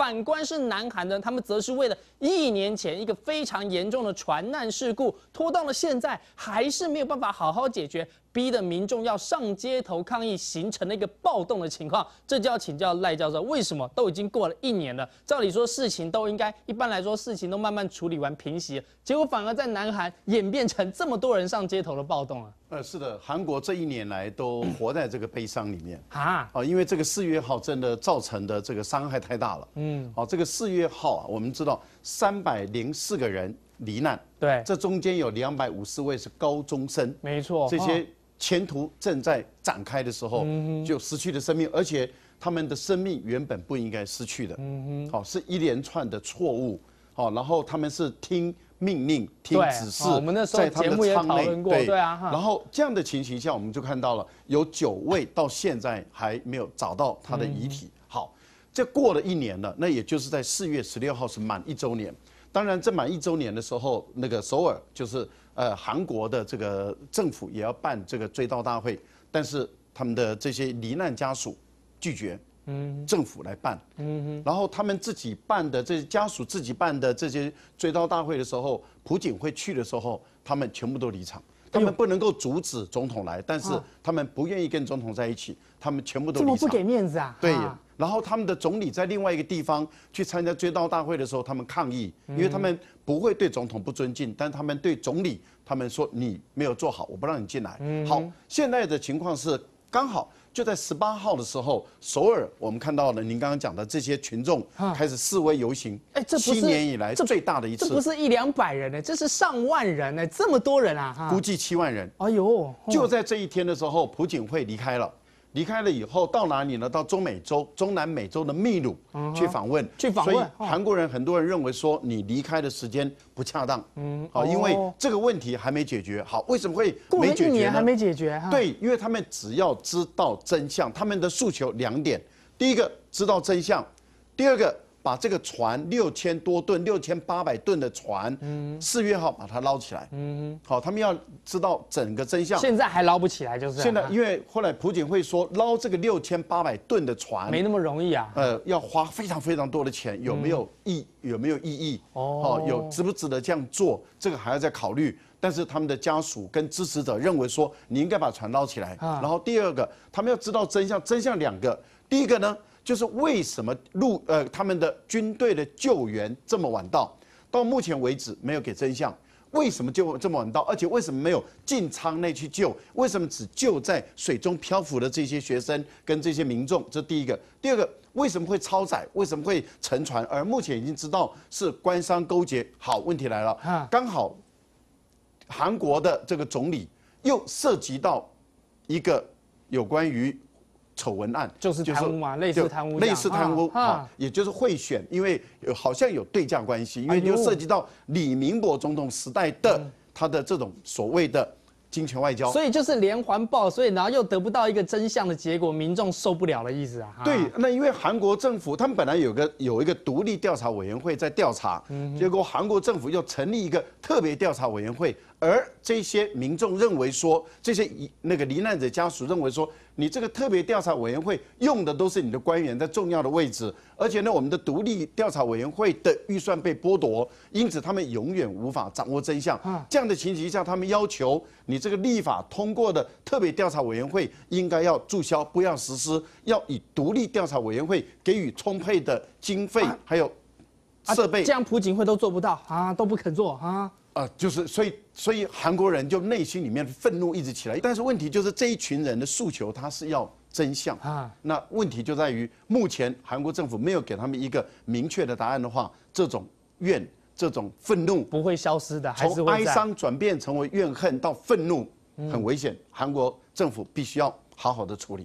反观是南韩呢，他们则是为了一年前一个非常严重的船难事故拖到了现在，还是没有办法好好解决，逼得民众要上街头抗议，形成了一个暴动的情况。这就要请教赖教授，为什么都已经过了一年了，照理说事情都应该，一般来说事情都慢慢处理完平息，结果反而在南韩演变成这么多人上街头的暴动啊？呃，是的，韩国这一年来都活在这个悲伤里面啊。哦，因为这个“四月号”真的造成的这个伤害太大了。嗯。哦，这个“四月号”啊，我们知道三百零四个人罹难。对。这中间有两百五十位是高中生。没错。这些前途正在展开的时候就失去了生命，而且他们的生命原本不应该失去的。嗯哼。好，是一连串的错误。好，然后他们是听。命令听指示，节他也讨论过，对啊，然后这样的情形下，我们就看到了有九位到现在还没有找到他的遗体。好，这过了一年了，那也就是在四月十六号是满一周年。当然，这满一周年的时候，那个首尔就是呃韩国的这个政府也要办这个追悼大会，但是他们的这些罹难家属拒绝。政府来办，然后他们自己办的这些家属自己办的这些追悼大会的时候，普警会去的时候，他们全部都离场。他们不能够阻止总统来，但是他们不愿意跟总统在一起，他们全部都离场。这么不给面子啊！对。然后他们的总理在另外一个地方去参加追悼大会的时候，他们抗议，因为他们不会对总统不尊敬，但他们对总理，他们说你没有做好，我不让你进来。好，现在的情况是。刚好就在十八号的时候，首尔我们看到了您刚刚讲的这些群众开始示威游行。哎，这七年以来最大的一次，这不是一两百人呢，这是上万人呢，这么多人啊！估计七万人。哎呦，就在这一天的时候，朴槿惠离开了。离开了以后，到哪里呢？到中美洲、中南美洲的秘鲁去访问，去访问。所以韩国人很多人认为说，你离开的时间不恰当，嗯，啊，因为这个问题还没解决。好，为什么会没解决呢？还没解决哈。对，因为他们只要知道真相，他们的诉求两点：第一个知道真相，第二个。把这个船六千多吨、六千八百吨的船，四月号把它捞起来。嗯，好，他们要知道整个真相。现在还捞不起来，就是现在，因为后来普警会说捞这个六千八百吨的船没那么容易啊。呃，要花非常非常多的钱，有没有意有没有意义？哦，有值不值得这样做？这个还要再考虑。但是他们的家属跟支持者认为说，你应该把船捞起来。啊，然后第二个，他们要知道真相，真相两个，第一个呢？就是为什么陆呃他们的军队的救援这么晚到，到目前为止没有给真相，为什么就这么晚到？而且为什么没有进舱内去救？为什么只救在水中漂浮的这些学生跟这些民众？这第一个，第二个，为什么会超载？为什么会沉船？而目前已经知道是官商勾结。好，问题来了，刚好韩国的这个总理又涉及到一个有关于。丑闻案就是就是贪污嘛，类似贪污，类似贪污啊，也就是贿选，因为好像有对价关系，因为就涉及到李明博总统时代的他的这种所谓的金钱外交，所以就是连环报，所以然后又得不到一个真相的结果，民众受不了的意思啊。对，那因为韩国政府他们本来有个有一个独立调查委员会在调查，结果韩国政府又成立一个特别调查委员会。而这些民众认为说，这些那个罹难者家属认为说，你这个特别调查委员会用的都是你的官员在重要的位置，而且呢，我们的独立调查委员会的预算被剥夺，因此他们永远无法掌握真相。这样的情形下，他们要求你这个立法通过的特别调查委员会应该要注销，不要实施，要以独立调查委员会给予充沛的经费还有设备，这样普警会都做不到啊，都不肯做啊。呃，就是所以，所以韩国人就内心里面的愤怒一直起来，但是问题就是这一群人的诉求他是要真相啊。那问题就在于，目前韩国政府没有给他们一个明确的答案的话，这种怨、这种愤怒不会消失的，还是从哀伤转变成为怨恨到愤怒，很危险。韩国政府必须要好好的处理。